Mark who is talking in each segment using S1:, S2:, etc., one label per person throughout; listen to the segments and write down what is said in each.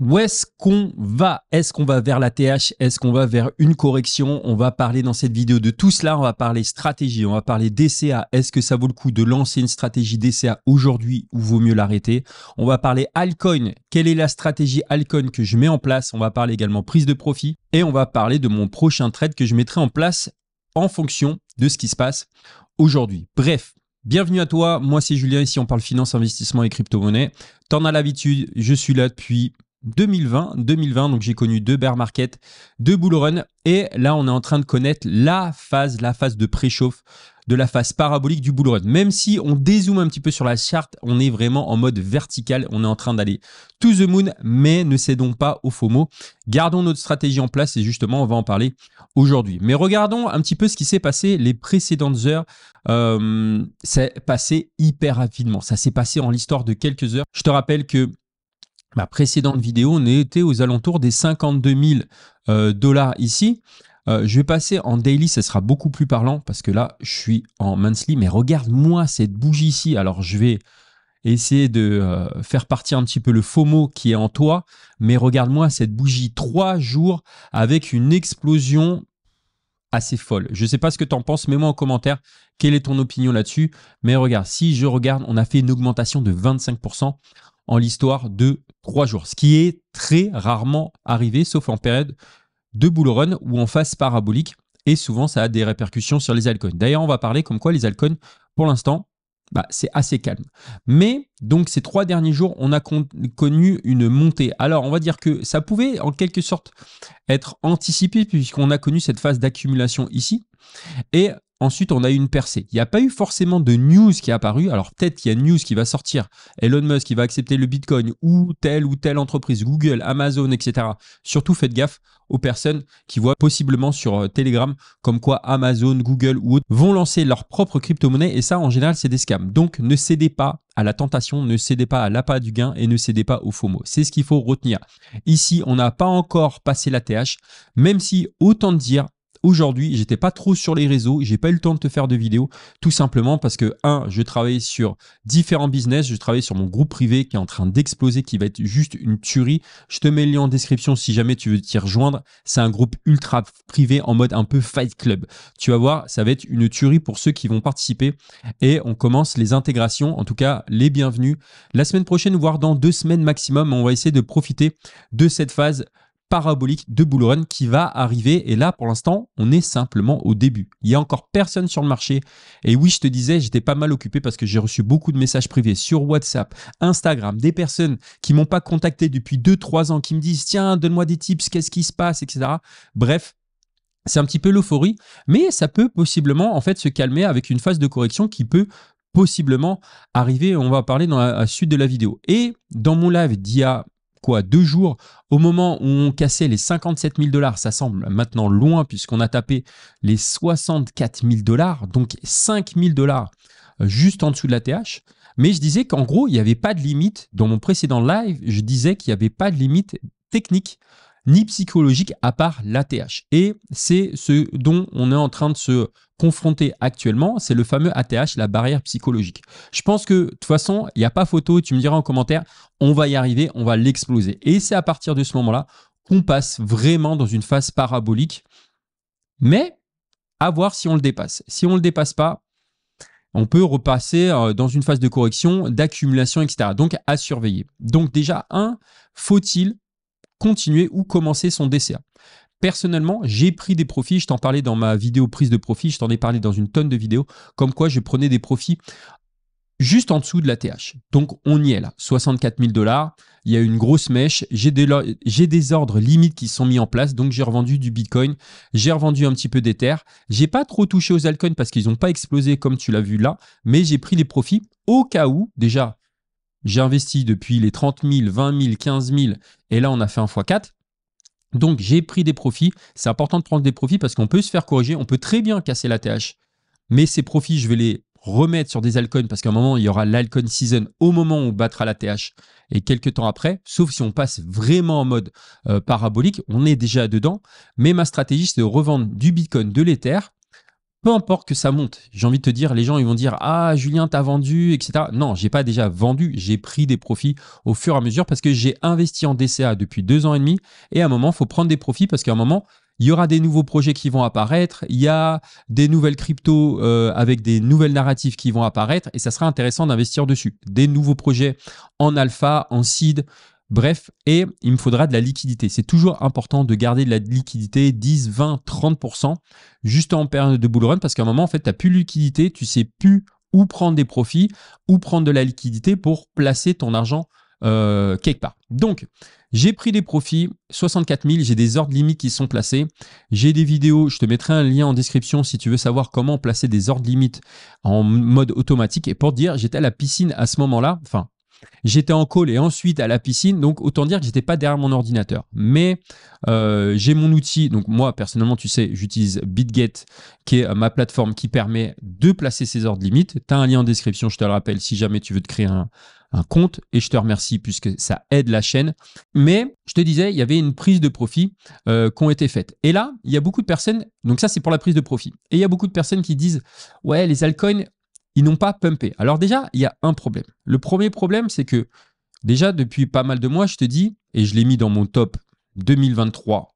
S1: Où est-ce qu'on va Est-ce qu'on va vers la TH Est-ce qu'on va vers une correction On va parler dans cette vidéo de tout cela. On va parler stratégie, on va parler DCA. Est-ce que ça vaut le coup de lancer une stratégie DCA aujourd'hui ou vaut mieux l'arrêter On va parler Alcoin, Quelle est la stratégie altcoin que je mets en place On va parler également prise de profit et on va parler de mon prochain trade que je mettrai en place en fonction de ce qui se passe aujourd'hui. Bref, Bienvenue à toi, moi c'est Julien, ici on parle finance, investissement et crypto-monnaie. T'en as l'habitude, je suis là depuis 2020. 2020, donc j'ai connu deux bear market, deux bull et là on est en train de connaître la phase, la phase de préchauffe de la phase parabolique du bull run. Même si on dézoome un petit peu sur la charte, on est vraiment en mode vertical, on est en train d'aller to the moon, mais ne cédons pas au FOMO. Gardons notre stratégie en place et justement on va en parler aujourd'hui. Mais regardons un petit peu ce qui s'est passé les précédentes heures. Euh, c'est passé hyper rapidement, ça s'est passé en l'histoire de quelques heures. Je te rappelle que ma précédente vidéo, on était aux alentours des 52 000 euh, dollars ici. Euh, je vais passer en daily, ça sera beaucoup plus parlant parce que là, je suis en monthly. Mais regarde-moi cette bougie ici. Alors, je vais essayer de euh, faire partir un petit peu le FOMO qui est en toi. Mais regarde-moi cette bougie. Trois jours avec une explosion assez folle. Je ne sais pas ce que tu en penses, mets-moi en commentaire quelle est ton opinion là-dessus. Mais regarde, si je regarde, on a fait une augmentation de 25% en l'histoire de trois jours, ce qui est très rarement arrivé, sauf en période de bull run ou en phase parabolique. Et souvent, ça a des répercussions sur les altcoins. D'ailleurs, on va parler comme quoi les altcoins, pour l'instant, bah, c'est assez calme. Mais donc ces trois derniers jours, on a connu une montée. Alors on va dire que ça pouvait en quelque sorte être anticipé puisqu'on a connu cette phase d'accumulation ici. Et ensuite, on a eu une percée. Il n'y a pas eu forcément de news qui est apparu. Alors peut-être qu'il y a une news qui va sortir. Elon Musk qui va accepter le Bitcoin ou telle ou telle entreprise, Google, Amazon, etc. Surtout faites gaffe aux personnes qui voient possiblement sur euh, Telegram comme quoi Amazon, Google ou autres vont lancer leur propre crypto-monnaie et ça en général c'est des scams. Donc ne cédez pas à la tentation, ne cédez pas à l'appât du gain et ne cédez pas au FOMO. C'est ce qu'il faut retenir. Ici, on n'a pas encore passé la TH, même si autant dire aujourd'hui, j'étais pas trop sur les réseaux, j'ai pas eu le temps de te faire de vidéos, tout simplement parce que un, je travaille sur différents business, je travaille sur mon groupe privé qui est en train d'exploser, qui va être juste une tuerie. Je te mets le lien en description si jamais tu veux t'y rejoindre. C'est un groupe ultra privé en mode un peu Fight Club. Tu vas voir, ça va être une tuerie pour ceux qui vont participer et on commence les intégrations, en tout cas les bienvenus la semaine prochaine, voire dans deux semaines maximum. On va essayer de profiter de cette phase parabolique de bullrun qui va arriver. Et là, pour l'instant, on est simplement au début. Il y a encore personne sur le marché. Et oui, je te disais, j'étais pas mal occupé parce que j'ai reçu beaucoup de messages privés sur WhatsApp, Instagram, des personnes qui m'ont pas contacté depuis 2-3 ans, qui me disent, tiens, donne-moi des tips, qu'est-ce qui se passe, etc. Bref, c'est un petit peu l'euphorie, mais ça peut possiblement en fait se calmer avec une phase de correction qui peut possiblement arriver. On va parler dans la, suite de la vidéo. Et dans mon live d'IA quoi deux jours au moment où on cassait les 57 000 dollars, ça semble maintenant loin puisqu'on a tapé les 64 000 dollars, donc 5 000 dollars euh, juste en dessous de la TH. Mais je disais qu'en gros, il n'y avait pas de limite. Dans mon précédent live, je disais qu'il n'y avait pas de limite technique ni psychologique à part l'ATH. Et c'est ce dont on est en train de se confronté actuellement, c'est le fameux ATH, la barrière psychologique. Je pense que de toute façon, il n'y a pas photo, tu me diras en commentaire, on va y arriver, on va l'exploser. Et c'est à partir de ce moment-là qu'on passe vraiment dans une phase parabolique, mais à voir si on le dépasse. Si on ne le dépasse pas, on peut repasser euh, dans une phase de correction, d'accumulation, etc. Donc à surveiller. Donc déjà, un, faut-il continuer ou commencer son DCA. Personnellement, j'ai pris des profits, je t'en parlais dans ma vidéo prise de profit, je t'en ai parlé dans une tonne de vidéos, comme quoi je prenais des profits juste en dessous de la TH. Donc on y est là, 64 000 dollars, il y a une grosse mèche, j'ai des, ordres limites qui sont mis en place, donc j'ai revendu du Bitcoin, j'ai revendu un petit peu d'Ether, j'ai pas trop touché aux altcoins parce qu'ils n'ont pas explosé comme tu l'as vu là, mais j'ai pris les profits au cas où, déjà j'ai investi depuis les 30 000, 20 000, 15 000, et là on a fait un x4. Donc j'ai pris des profits. C'est important de prendre des profits parce qu'on peut se faire corriger, on peut très bien casser la TH. Mais ces profits, je vais les remettre sur des altcoins parce qu'à un moment, il y aura l'alcool season au moment où on battra la TH. Et quelques temps après, sauf si on passe vraiment en mode euh, parabolique, on est déjà dedans. Mais ma stratégie, c'est de revendre du Bitcoin, de l'Ether peu importe que ça monte, j'ai envie de te dire, les gens ils vont dire ah Julien t'as vendu etc. Non, j'ai pas déjà vendu, j'ai pris des profits au fur et à mesure parce que j'ai investi en DCA depuis deux ans et demi et à un moment faut prendre des profits parce qu'à un moment il y aura des nouveaux projets qui vont apparaître, il y a des nouvelles cryptos euh, avec des nouvelles narratives qui vont apparaître et ça sera intéressant d'investir dessus. Des nouveaux projets en alpha, en seed, Bref, et il me faudra de la liquidité. C'est toujours important de garder de la liquidité 10, 20, 30% juste en période de bull run parce qu'à un moment, en fait, tu n'as plus de liquidité, tu sais plus où prendre des profits, ou prendre de la liquidité pour placer ton argent euh, quelque part. Donc, j'ai pris des profits, 64 000, j'ai des ordres limites qui sont placés, j'ai des vidéos, je te mettrai un lien en description si tu veux savoir comment placer des ordres limites en mode automatique. Et pour dire, j'étais à la piscine à ce moment-là, enfin, J'étais en call et ensuite à la piscine, donc autant dire que j'étais pas derrière mon ordinateur. Mais euh, j'ai mon outil, donc moi personnellement, tu sais, j'utilise BitGet, qui est euh, ma plateforme qui permet de placer ses ordres limites. Tu as un lien en description, je te le rappelle, si jamais tu veux te créer un, compte et je te remercie puisque ça aide la chaîne. Mais je te disais, il y avait une prise de profit euh, qui ont été faites Et là, il y a beaucoup de personnes, donc ça c'est pour la prise de profit. Et il y a beaucoup de personnes qui disent, ouais, les altcoins, ils n'ont pas pumpé. Alors déjà, il y a un problème. Le premier problème, c'est que déjà depuis pas mal de mois, je te dis, et je l'ai mis dans mon top 2023,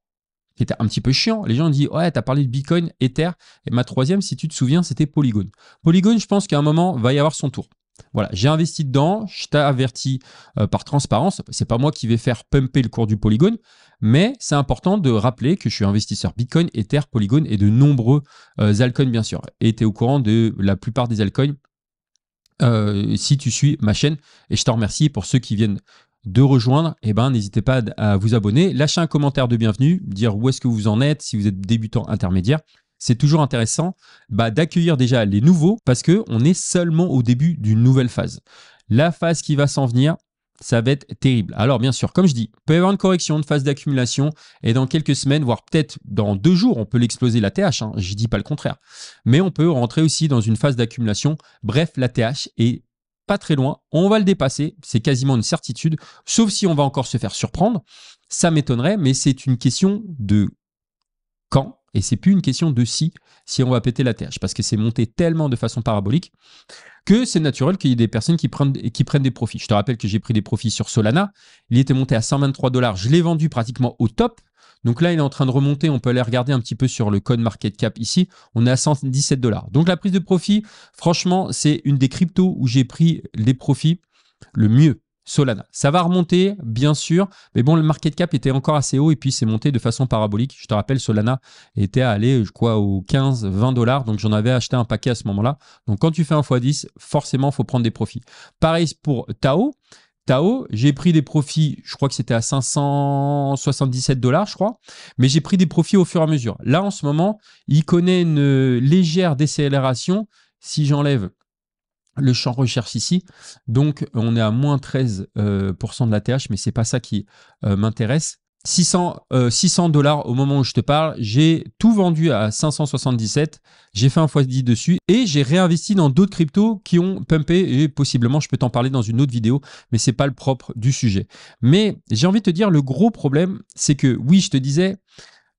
S1: qui était un petit peu chiant, les gens disent, ouais, t'as parlé de Bitcoin, Ether, et ma troisième, si tu te souviens, c'était Polygon. Polygon, je pense qu'à un moment, va y avoir son tour. Voilà, j'ai investi dedans, je t'ai averti euh, par transparence, c'est pas moi qui vais faire pumper le cours du polygone, mais c'est important de rappeler que je suis investisseur Bitcoin, Ether, Polygon et de nombreux euh, altcoins bien sûr. Et tu es au courant de la plupart des altcoins euh, si tu suis ma chaîne. Et je te remercie pour ceux qui viennent de rejoindre, eh ben, n'hésitez pas à vous abonner, lâcher un commentaire de bienvenue, dire où est-ce que vous en êtes, si vous êtes débutant intermédiaire c'est toujours intéressant bah, d'accueillir déjà les nouveaux parce que on est seulement au début d'une nouvelle phase. La phase qui va s'en venir, ça va être terrible. Alors bien sûr, comme je dis, il peut y avoir une correction, de phase d'accumulation, et dans quelques semaines, voire peut-être dans deux jours, on peut l'exploser la TH, hein, je ne dis pas le contraire. Mais on peut rentrer aussi dans une phase d'accumulation. Bref, la TH est pas très loin, on va le dépasser, c'est quasiment une certitude, sauf si on va encore se faire surprendre. Ça m'étonnerait, mais c'est une question de quand et c'est plus une question de si, si on va péter la Terre, parce que c'est monté tellement de façon parabolique que c'est naturel qu'il y ait des personnes qui prennent, qui prennent des profits. Je te rappelle que j'ai pris des profits sur Solana. Il était monté à 123 dollars. Je l'ai vendu pratiquement au top. Donc là, il est en train de remonter. On peut aller regarder un petit peu sur le code market cap ici. On est à 117 dollars. Donc la prise de profit, franchement, c'est une des cryptos où j'ai pris les profits le mieux. Solana. Ça va remonter, bien sûr, mais bon, le market cap était encore assez haut et puis c'est monté de façon parabolique. Je te rappelle, Solana était allé, je crois, aux 15, 20 dollars. Donc, j'en avais acheté un paquet à ce moment-là. Donc, quand tu fais un x10, forcément, il faut prendre des profits. Pareil pour Tao. Tao, j'ai pris des profits, je crois que c'était à 577 dollars, je crois, mais j'ai pris des profits au fur et à mesure. Là, en ce moment, il connaît une légère décélération si j'enlève le champ recherche ici. Donc, on est à moins 13% euh, de la TH, mais c'est pas ça qui euh, m'intéresse. 600 euh, dollars au moment où je te parle, j'ai tout vendu à 577, j'ai fait un fois 10 dessus et j'ai réinvesti dans d'autres cryptos qui ont pumpé et possiblement je peux t'en parler dans une autre vidéo, mais c'est pas le propre du sujet. Mais j'ai envie de te dire le gros problème, c'est que oui, je te disais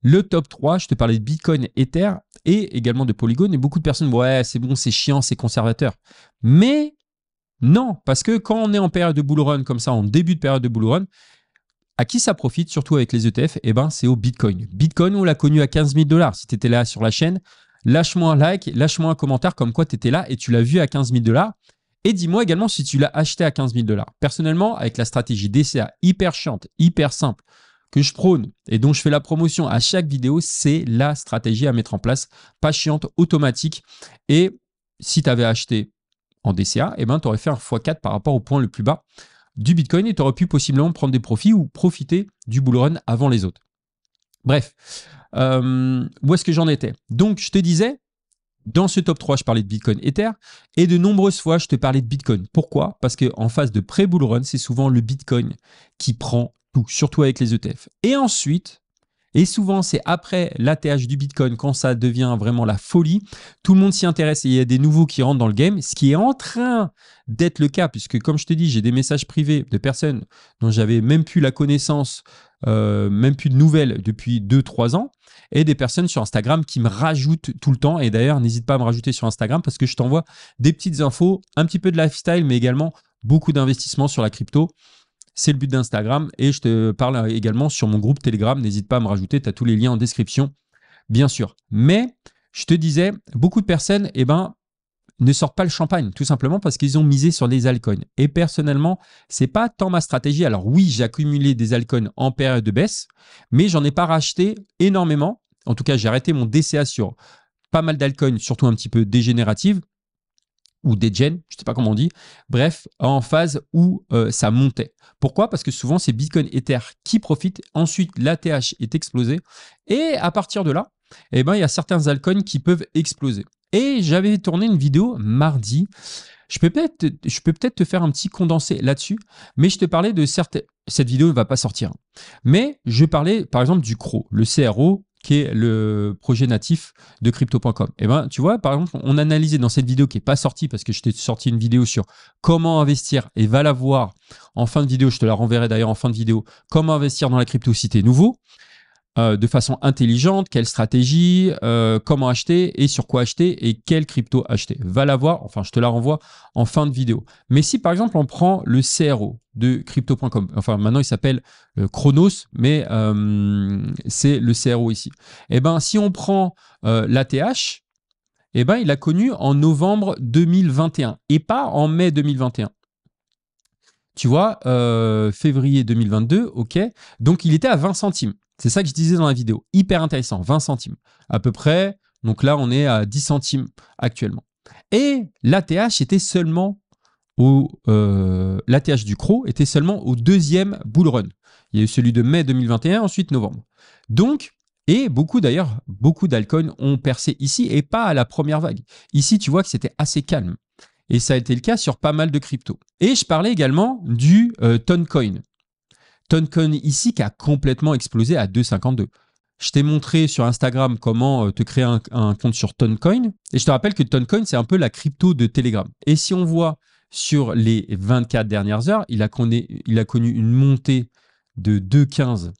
S1: le top 3, je te parlais de Bitcoin, Ether, et également de polygones. Et beaucoup de personnes, ouais, c'est bon, c'est chiant, c'est conservateur. Mais non, parce que quand on est en période de bull run comme ça, en début de période de bull run, à qui ça profite, surtout avec les ETF Eh ben, c'est au Bitcoin. Bitcoin, on l'a connu à 15 000 dollars. Si tu étais là sur la chaîne, lâche-moi un like, lâche-moi un commentaire comme quoi tu étais là et tu l'as vu à 15 000 dollars. Et dis-moi également si tu l'as acheté à 15 000 dollars. Personnellement, avec la stratégie DCA hyper chiante, hyper simple, que je prône et dont je fais la promotion à chaque vidéo, c'est la stratégie à mettre en place, pas chiante, automatique. Et si tu avais acheté en DCA, et eh ben, tu aurais fait un x4 par rapport au point le plus bas du Bitcoin et tu aurais pu possiblement prendre des profits ou profiter du bull run avant les autres. Bref, euh, où est-ce que j'en étais Donc, je te disais, dans ce top 3, je parlais de Bitcoin Ether et de nombreuses fois, je te parlais de Bitcoin. Pourquoi Parce qu'en phase de pré-bull run, c'est souvent le Bitcoin qui prend surtout avec les ETF. Et ensuite, et souvent, c'est après l'ATH du Bitcoin, quand ça devient vraiment la folie, tout le monde s'y intéresse et il y a des nouveaux qui rentrent dans le game, ce qui est en train d'être le cas, puisque comme je te dis, j'ai des messages privés de personnes dont j'avais même plus la connaissance, euh, même plus de nouvelles depuis 2-3 ans, et des personnes sur Instagram qui me rajoutent tout le temps. Et d'ailleurs, n'hésite pas à me rajouter sur Instagram parce que je t'envoie des petites infos, un petit peu de lifestyle, mais également beaucoup d'investissements sur la crypto. C'est le but d'Instagram. Et je te parle également sur mon groupe Telegram. N'hésite pas à me rajouter. Tu as tous les liens en description, bien sûr. Mais je te disais, beaucoup de personnes eh ben, ne sortent pas le champagne, tout simplement parce qu'ils ont misé sur des altcoins. Et personnellement, c'est pas tant ma stratégie. Alors oui, j'ai accumulé des altcoins en période de baisse, mais j'en ai pas racheté énormément. En tout cas, j'ai arrêté mon DCA sur pas mal d'alcools, surtout un petit peu dégénérative ou des gens, je ne sais pas comment on dit, bref, en phase où euh, ça montait. Pourquoi Parce que souvent, c'est Bitcoin Ether qui profite, ensuite l'ATH est explosé, et à partir de là, eh ben, il y a certains altcoins qui peuvent exploser. Et j'avais tourné une vidéo mardi, je peux peut-être te faire un petit condensé là-dessus, mais je te parlais de certaines... Cette vidéo ne va pas sortir. Mais je parlais par exemple du CRO, le CRO, qui est le projet natif de crypto.com. Et eh ben, tu vois, par exemple, on analysait dans cette vidéo qui est pas sortie parce que je t'ai sorti une vidéo sur comment investir et va la voir en fin de vidéo. Je te la renverrai d'ailleurs en fin de vidéo. Comment investir dans la crypto si t'es nouveau. Euh, de façon intelligente, quelle stratégie, euh, comment acheter et sur quoi acheter et quelle crypto acheter. Va la voir, enfin je te la renvoie en fin de vidéo. Mais si par exemple on prend le CRO de crypto.com, enfin maintenant il s'appelle euh, Chronos, mais c'est le CRO ici. Et eh bien, si on prend l'ATH, eh bien, il a connu en novembre 2021 et pas en mai 2021. Tu vois, février 2022, ok. Donc il était à 20 centimes. C'est ça que je disais dans la vidéo. Hyper intéressant, 20 centimes à peu près. Donc là, on est à 10 centimes actuellement. Et l'ATH était seulement au euh, l'ATH du CRO était seulement au deuxième bull run. Il y a eu celui de mai 2021, ensuite novembre. Donc, et beaucoup d'ailleurs, beaucoup d'alcools ont percé ici et pas à la première vague. Ici, tu vois que c'était assez calme. Et ça a été le cas sur pas mal de cryptos. Et je parlais également du euh, Toncoin. Toncoin ici qui a complètement explosé à 2,52. Je t'ai montré sur Instagram comment euh, te créer un, compte sur Toncoin. Et je te rappelle que Toncoin, c'est un peu la crypto de Telegram. Et si on voit sur les 24 dernières heures, il a connu, une montée de 2,15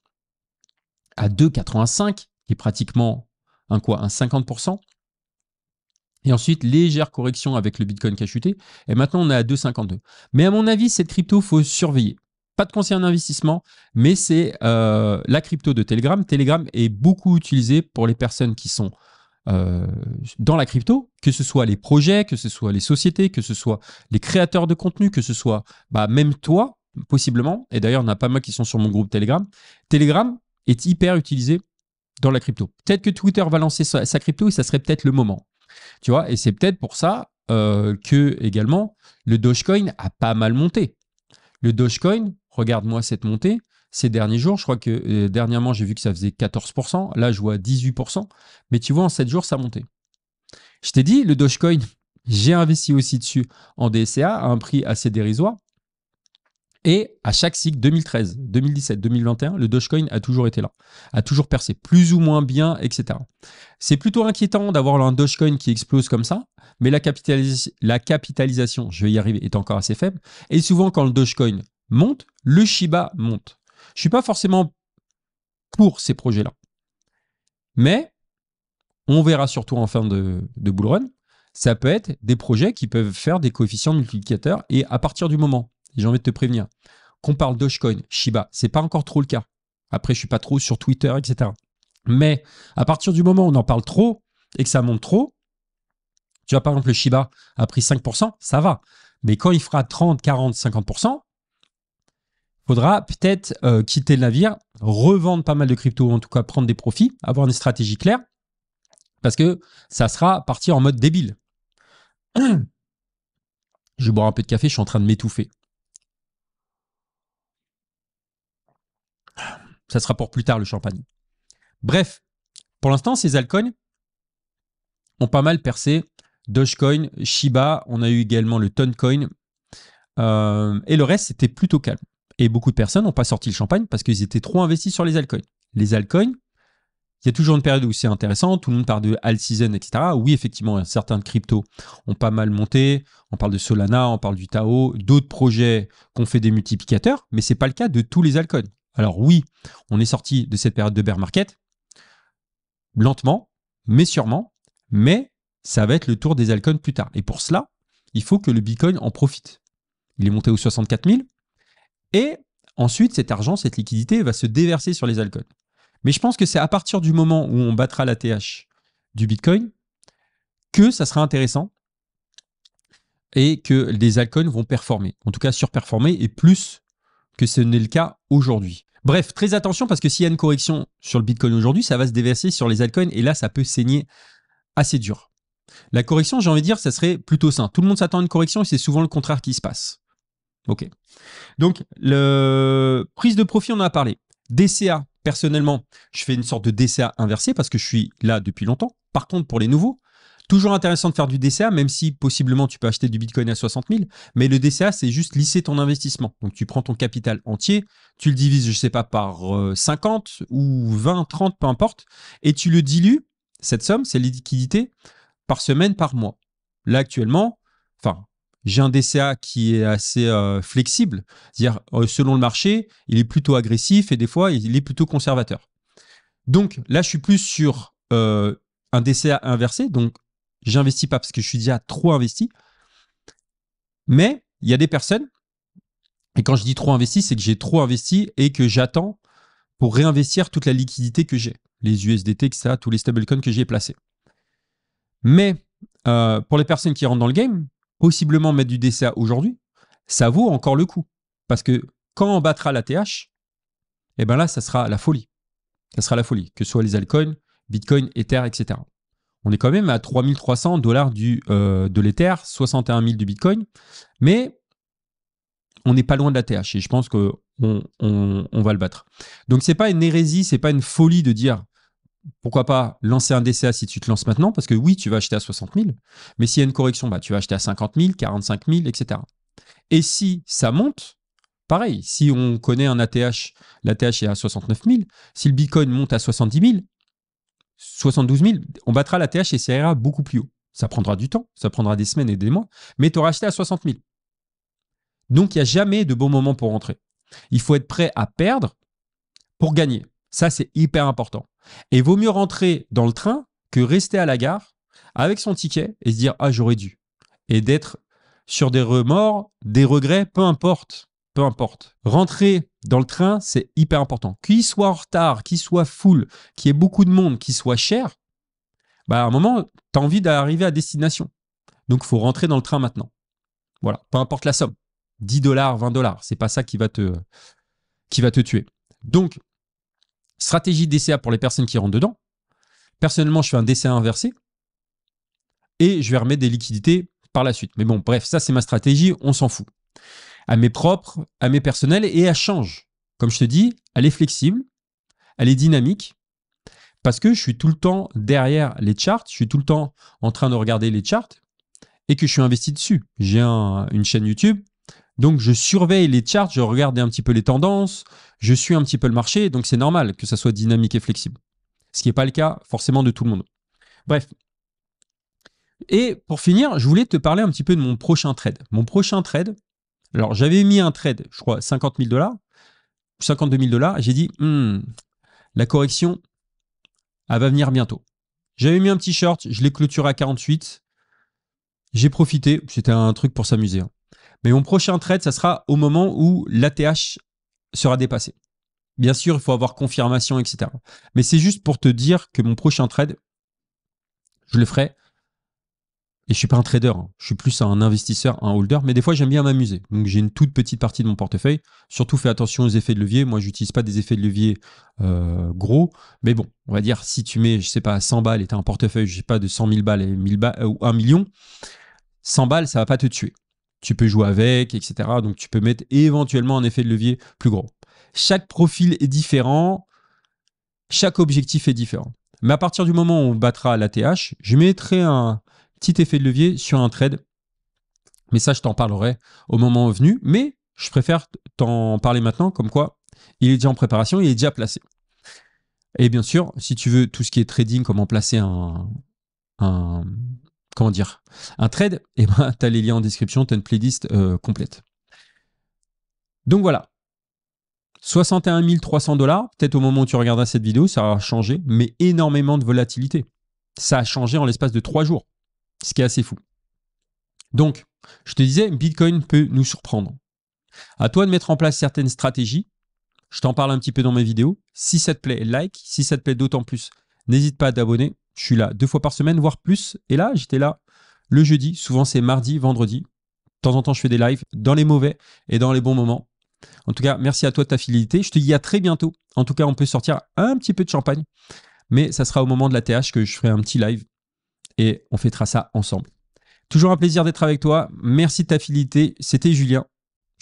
S1: à 2,85, qui est pratiquement un quoi Un 50%. Et ensuite, légère correction avec le Bitcoin qui a chuté. Et maintenant, on est à 2,52. Mais à mon avis, cette crypto, faut surveiller. Pas de conseil en investissement, mais c'est euh, la crypto de Telegram. Telegram est beaucoup utilisé pour les personnes qui sont euh, dans la crypto, que ce soit les projets, que ce soit les sociétés, que ce soit les créateurs de contenu, que ce soit bah, même toi, possiblement. Et d'ailleurs, il y en a pas mal qui sont sur mon groupe Telegram. Telegram est hyper utilisé dans la crypto. Peut-être que Twitter va lancer sa, crypto et ça serait peut-être le moment. Tu vois, et c'est peut-être pour ça euh, que également le Dogecoin a pas mal monté. Le Dogecoin, regarde-moi cette montée. Ces derniers jours, je crois que euh, dernièrement, j'ai vu que ça faisait 14%. Là, je vois 18%. Mais tu vois, en 7 jours, ça monté. Je t'ai dit, le Dogecoin, j'ai investi aussi dessus en DCA à un prix assez dérisoire. Et à chaque cycle 2013, 2017, 2021, le Dogecoin a toujours été là, a toujours percé plus ou moins bien, etc. C'est plutôt inquiétant d'avoir un Dogecoin qui explose comme ça, mais la, la, capitalisation, je vais y arriver, est encore assez faible. Et souvent, quand le Dogecoin monte, le Shiba monte. Je ne suis pas forcément pour ces projets-là. Mais on verra surtout en fin de, de bull run, ça peut être des projets qui peuvent faire des coefficients multiplicateurs et à partir du moment, j'ai envie de te prévenir, qu'on parle Dogecoin, Shiba, c'est pas encore trop le cas. Après, je suis pas trop sur Twitter, etc. Mais à partir du moment où on en parle trop et que ça monte trop, tu vois, par exemple, le Shiba a pris 5%, ça va. Mais quand il fera 30, 40, 50%, faudra peut-être euh, quitter le navire, revendre pas mal de crypto, ou en tout cas prendre des profits, avoir une stratégie claire, parce que ça sera partir en mode débile. Je vais boire un peu de café, je suis en train de m'étouffer. Ça sera pour plus tard le champagne. Bref, pour l'instant, ces altcoins ont pas mal percé. Dogecoin, Shiba, on a eu également le Toncoin. Euh, et le reste, c'était plutôt calme. Et beaucoup de personnes n'ont pas sorti le champagne parce qu'ils étaient trop investis sur les altcoins. Les altcoins, il y a toujours une période où c'est intéressant, tout le monde parle de alt season, etc. Oui, effectivement, certains cryptos ont pas mal monté. On parle de Solana, on parle du Tao, d'autres projets qu'on fait des multiplicateurs, mais c'est pas le cas de tous les altcoins. Alors oui, on est sorti de cette période de bear market lentement, mais sûrement, mais ça va être le tour des altcoins plus tard. Et pour cela, il faut que le Bitcoin en profite. Il est monté aux 64 000, et ensuite, cet argent, cette liquidité va se déverser sur les altcoins. Mais je pense que c'est à partir du moment où on battra la TH du Bitcoin que ça sera intéressant et que les altcoins vont performer, en tout cas surperformer et plus que ce n'est le cas aujourd'hui. Bref, très attention parce que s'il y a une correction sur le Bitcoin aujourd'hui, ça va se déverser sur les altcoins et là, ça peut saigner assez dur. La correction, j'ai envie de dire, ça serait plutôt sain. Tout le monde s'attend à une correction et c'est souvent le contraire qui se passe. Ok. Donc, le prise de profit, on en a parlé. DCA, personnellement, je fais une sorte de DCA inversé parce que je suis là depuis longtemps. Par contre, pour les nouveaux, toujours intéressant de faire du DCA, même si possiblement tu peux acheter du Bitcoin à 60 000. Mais le DCA, c'est juste lisser ton investissement. Donc, tu prends ton capital entier, tu le divises, je ne sais pas, par 50 euh, ou 20, 30, peu importe, et tu le dilues, cette somme, c'est liquidités, par semaine, par mois. Là, actuellement, enfin, j'ai un DCA qui est assez euh, flexible, c'est-à-dire euh, selon le marché, il est plutôt agressif et des fois il est plutôt conservateur. Donc là, je suis plus sur euh, un DCA inversé, donc j'investis pas parce que je suis déjà trop investi. Mais il y a des personnes, et quand je dis trop investi, c'est que j'ai trop investi et que j'attends pour réinvestir toute la liquidité que j'ai, les USDT, ça, tous les stablecoins que j'ai placés. Mais pour les personnes qui rentrent dans le game, possiblement mettre du DCA aujourd'hui, ça vaut encore le coup. Parce que quand on battra la TH, eh ben là, ça sera la folie. Ça sera la folie, que ce soit les altcoins, Bitcoin, Ether, etc. On est quand même à 3300 dollars euh, de l'Ether, 61 000 du Bitcoin, mais on n'est pas loin de la TH et je pense qu'on on, va le battre. Donc, ce n'est pas une hérésie, ce n'est pas une folie de dire pourquoi pas lancer un DCA si tu te lances maintenant Parce que oui, tu vas acheter à 60 000, mais s'il y a une correction, bah, tu vas acheter à 50 000, 45 000, etc. Et si ça monte, pareil, si on connaît un ATH, l'ATH est à 69 000, si le Bitcoin monte à 70 000, 72 000, on battra l'ATH et ça ira beaucoup plus haut. Ça prendra du temps, ça prendra des semaines et des mois, mais tu auras acheté à 60 000. Donc, il n'y a jamais de bon moment pour rentrer. Il faut être prêt à perdre pour gagner. Ça, c'est hyper important. Et il vaut mieux rentrer dans le train que rester à la gare avec son ticket et se dire Ah, j'aurais dû. Et d'être sur des remords, des regrets, peu importe. Peu importe. Rentrer dans le train, c'est hyper important. Qu'il soit en retard, qu'il soit full, qu'il y ait beaucoup de monde, qu'il soit cher, bah à un moment, tu as envie d'arriver à destination. Donc, il faut rentrer dans le train maintenant. Voilà, peu importe la somme. 10 dollars, 20 dollars, c'est pas ça qui va te, qui va te tuer. Donc, Stratégie DCA pour les personnes qui rentrent dedans. Personnellement, je fais un DCA inversé. Et je vais remettre des liquidités par la suite. Mais bon, bref, ça c'est ma stratégie, on s'en fout. À mes propres, à mes personnels et à change. Comme je te dis, elle est flexible, elle est dynamique, parce que je suis tout le temps derrière les charts, je suis tout le temps en train de regarder les charts et que je suis investi dessus. J'ai une chaîne YouTube donc je surveille les charts, je regarde un petit peu les tendances, je suis un petit peu le marché, donc c'est normal que ça soit dynamique et flexible. Ce qui n'est pas le cas forcément de tout le monde. Bref. Et pour finir, je voulais te parler un petit peu de mon prochain trade. Mon prochain trade, alors j'avais mis un trade, je crois, 50 000 dollars, 52 000 dollars, j'ai dit, hmm, la correction, elle va venir bientôt. J'avais mis un petit short, je l'ai clôturé à 48. J'ai profité, c'était un truc pour s'amuser. Hein. Mais mon prochain trade, ça sera au moment où l'ATH sera dépassé. Bien sûr, il faut avoir confirmation, etc. Mais c'est juste pour te dire que mon prochain trade, je le ferai. Et je suis pas un trader, hein. je suis plus un investisseur, un holder, mais des fois j'aime bien m'amuser. Donc j'ai une toute petite partie de mon portefeuille. Surtout fais attention aux effets de levier. Moi, j'utilise pas des effets de levier euh, gros, mais bon, on va dire si tu mets, je sais pas, 100 balles et tu as un portefeuille, je sais pas, de 100 000 balles et 1000 ou 1 million, 100 balles, ça va pas te tuer tu peux jouer avec, etc. Donc tu peux mettre éventuellement un effet de levier plus gros. Chaque profil est différent, chaque objectif est différent. Mais à partir du moment où on battra la TH, je mettrai un petit effet de levier sur un trade. Mais ça, je t'en parlerai au moment venu. Mais je préfère t'en parler maintenant, comme quoi il est déjà en préparation, il est déjà placé. Et bien sûr, si tu veux tout ce qui est trading, comment placer un, un, comment dire, un trade, et eh ben, tu as les liens en description, tu as une playlist euh, complète. Donc voilà. 61 300 dollars, peut-être au moment où tu regarderas cette vidéo, ça a changé, mais énormément de volatilité. Ça a changé en l'espace de trois jours, ce qui est assez fou. Donc, je te disais, Bitcoin peut nous surprendre. À toi de mettre en place certaines stratégies. Je t'en parle un petit peu dans mes vidéos. Si ça te plaît, like. Si ça te plaît d'autant plus, n'hésite pas à t'abonner. Je suis là deux fois par semaine, voire plus. Et là, j'étais là le jeudi. Souvent, c'est mardi, vendredi. De temps en temps, je fais des lives dans les mauvais et dans les bons moments. En tout cas, merci à toi de ta fidélité. Je te dis à très bientôt. En tout cas, on peut sortir un petit peu de champagne. Mais ça sera au moment de la TH que je ferai un petit live et on fêtera ça ensemble. Toujours un plaisir d'être avec toi. Merci de ta fidélité. C'était Julien.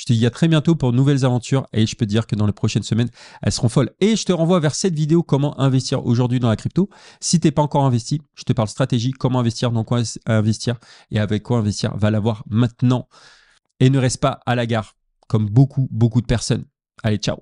S1: Je te dis à très bientôt pour de nouvelles aventures et je peux te dire que dans les prochaines semaines, elles seront folles. Et je te renvoie vers cette vidéo comment investir aujourd'hui dans la crypto. Si t'es pas encore investi, je te parle stratégie, comment investir, dans quoi investir et avec quoi investir. Va la voir maintenant et ne reste pas à la gare comme beaucoup, beaucoup de personnes. Allez, ciao